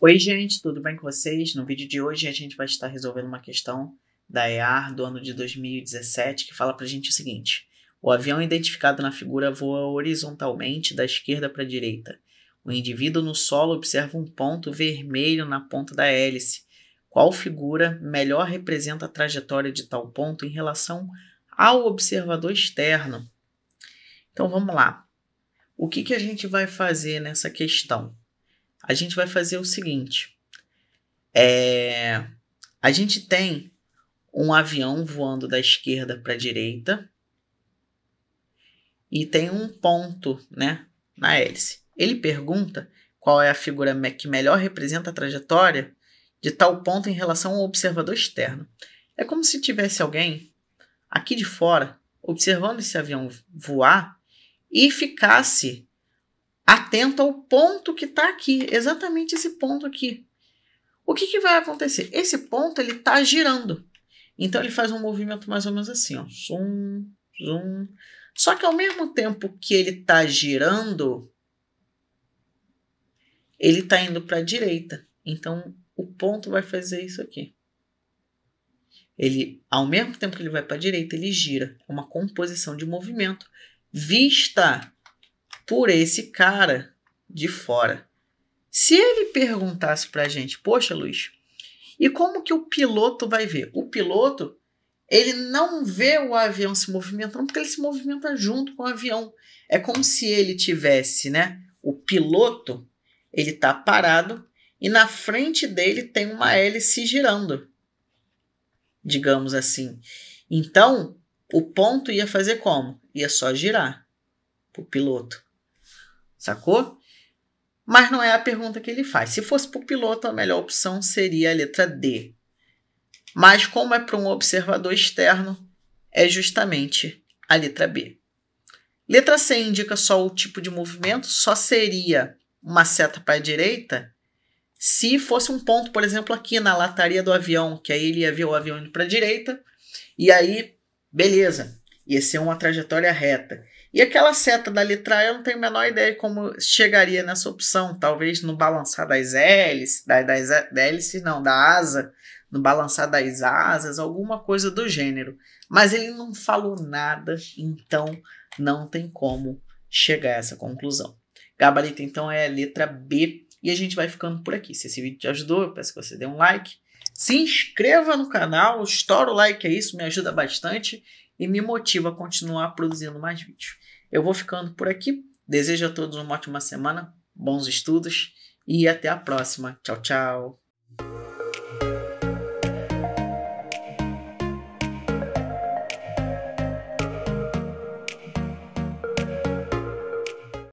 Oi, gente, tudo bem com vocês? No vídeo de hoje a gente vai estar resolvendo uma questão da EAR do ano de 2017 que fala para a gente o seguinte: o avião identificado na figura voa horizontalmente da esquerda para a direita. O indivíduo no solo observa um ponto vermelho na ponta da hélice. Qual figura melhor representa a trajetória de tal ponto em relação ao observador externo? Então vamos lá. O que, que a gente vai fazer nessa questão? a gente vai fazer o seguinte: é, a gente tem um avião voando da esquerda para a direita e tem um ponto, né, na hélice. Ele pergunta qual é a figura que melhor representa a trajetória de tal ponto em relação ao observador externo. É como se tivesse alguém aqui de fora observando esse avião voar e ficasse atento ao ponto que está aqui, exatamente esse ponto aqui. O que, que vai acontecer? Esse ponto ele está girando. Então ele faz um movimento mais ou menos assim, ó, zoom, zoom. Só que ao mesmo tempo que ele está girando, ele está indo para a direita. Então o ponto vai fazer isso aqui. Ele, ao mesmo tempo que ele vai para a direita, ele gira. É uma composição de movimento vista por esse cara de fora. Se ele perguntasse para a gente, poxa, Luiz, e como que o piloto vai ver? O piloto ele não vê o avião se movimentando porque ele se movimenta junto com o avião. É como se ele tivesse, né? O piloto ele tá parado e na frente dele tem uma hélice girando, digamos assim. Então o ponto ia fazer como? Ia só girar o piloto sacou? Mas não é a pergunta que ele faz. Se fosse para o piloto, a melhor opção seria a letra D. Mas, como é para um observador externo, é justamente a letra B. Letra C indica só o tipo de movimento, só seria uma seta para a direita se fosse um ponto, por exemplo, aqui na lataria do avião, que aí ele ia ver o avião indo para a direita, e aí, beleza, Ia ser é uma trajetória reta. E aquela seta da letra A, eu não tenho a menor ideia como chegaria nessa opção. Talvez no balançar das hélices, das, das, hélices não, da asa, no balançar das asas, alguma coisa do gênero. Mas ele não falou nada, então não tem como chegar a essa conclusão. Gabarito, então, é a letra B. E a gente vai ficando por aqui. Se esse vídeo te ajudou, eu peço que você dê um like. Se inscreva no canal, estoura o like, é isso, me ajuda bastante e me motiva a continuar produzindo mais vídeos. Eu vou ficando por aqui. Desejo a todos uma ótima semana, bons estudos e até a próxima. Tchau, tchau.